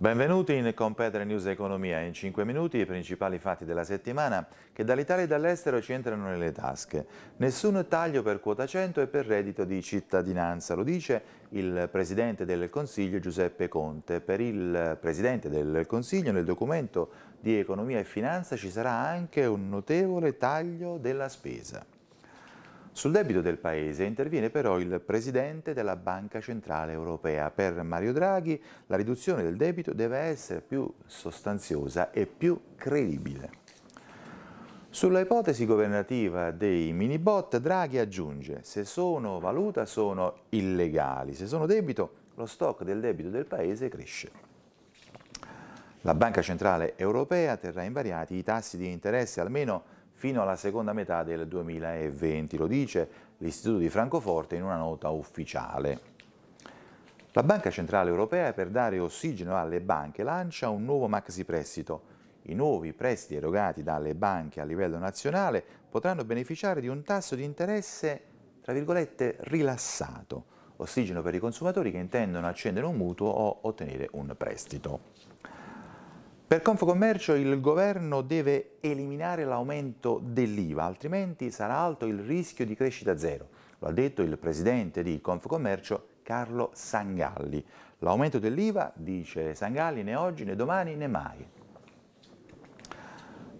Benvenuti in Competere News Economia. In 5 minuti i principali fatti della settimana che dall'Italia e dall'estero ci entrano nelle tasche. Nessun taglio per quota 100 e per reddito di cittadinanza, lo dice il Presidente del Consiglio Giuseppe Conte. Per il Presidente del Consiglio nel documento di Economia e Finanza ci sarà anche un notevole taglio della spesa. Sul debito del Paese interviene però il Presidente della Banca Centrale Europea. Per Mario Draghi la riduzione del debito deve essere più sostanziosa e più credibile. Sulla ipotesi governativa dei minibot Draghi aggiunge se sono valuta sono illegali, se sono debito lo stock del debito del Paese cresce. La Banca Centrale Europea terrà invariati i tassi di interesse almeno fino alla seconda metà del 2020, lo dice l'Istituto di Francoforte in una nota ufficiale. La Banca Centrale Europea per dare ossigeno alle banche lancia un nuovo maxi prestito. I nuovi prestiti erogati dalle banche a livello nazionale potranno beneficiare di un tasso di interesse, tra virgolette, rilassato, ossigeno per i consumatori che intendono accendere un mutuo o ottenere un prestito. Per Confcommercio il governo deve eliminare l'aumento dell'IVA, altrimenti sarà alto il rischio di crescita zero. Lo ha detto il presidente di Confcommercio Carlo Sangalli. L'aumento dell'IVA, dice Sangalli, né oggi né domani né mai.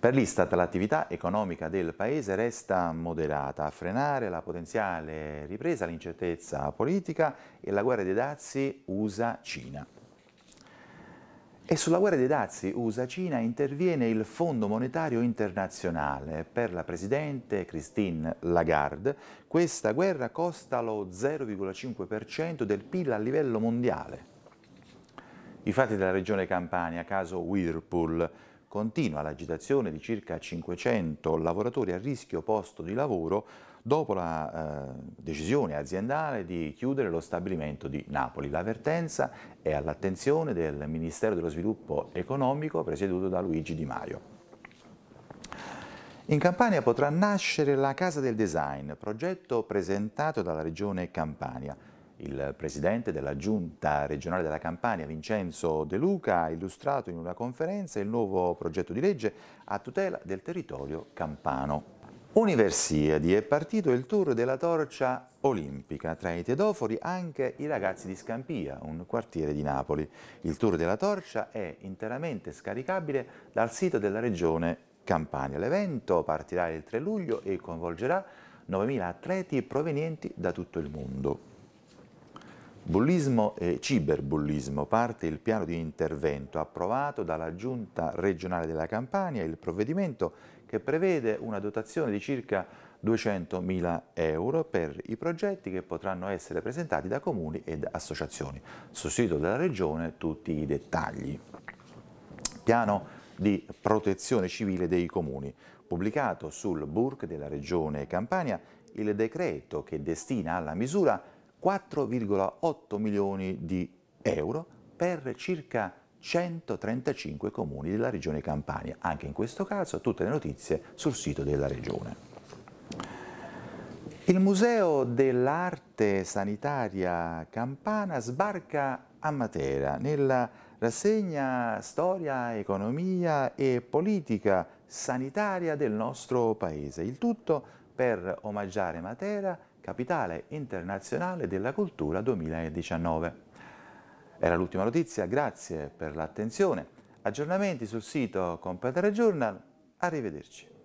Per l'Istat l'attività economica del Paese resta moderata, a frenare la potenziale ripresa, l'incertezza politica e la guerra dei dazi USA-Cina. E sulla guerra dei dazi USA-Cina interviene il Fondo Monetario Internazionale. Per la Presidente Christine Lagarde questa guerra costa lo 0,5% del PIL a livello mondiale. I fatti della regione Campania, caso Whirlpool, Continua l'agitazione di circa 500 lavoratori a rischio posto di lavoro dopo la eh, decisione aziendale di chiudere lo stabilimento di Napoli. L'avvertenza è all'attenzione del Ministero dello Sviluppo Economico presieduto da Luigi Di Maio. In Campania potrà nascere la Casa del Design, progetto presentato dalla Regione Campania. Il presidente della giunta regionale della Campania, Vincenzo De Luca, ha illustrato in una conferenza il nuovo progetto di legge a tutela del territorio campano. Universiadi è partito il tour della torcia olimpica, tra i tedofori anche i ragazzi di Scampia, un quartiere di Napoli. Il tour della torcia è interamente scaricabile dal sito della regione Campania. L'evento partirà il 3 luglio e coinvolgerà 9.000 atleti provenienti da tutto il mondo. Bullismo e ciberbullismo parte il piano di intervento approvato dalla Giunta regionale della Campania, il provvedimento che prevede una dotazione di circa 200.000 euro per i progetti che potranno essere presentati da comuni ed associazioni. Sul sito della Regione tutti i dettagli. Piano di protezione civile dei comuni. Pubblicato sul BURC della Regione Campania il decreto che destina alla misura 4,8 milioni di euro per circa 135 comuni della regione Campania. Anche in questo caso tutte le notizie sul sito della regione. Il Museo dell'Arte Sanitaria Campana sbarca a Matera nella rassegna Storia, Economia e Politica Sanitaria del nostro Paese. Il tutto per omaggiare Matera Capitale Internazionale della Cultura 2019. Era l'ultima notizia, grazie per l'attenzione. Aggiornamenti sul sito Competare Journal, arrivederci.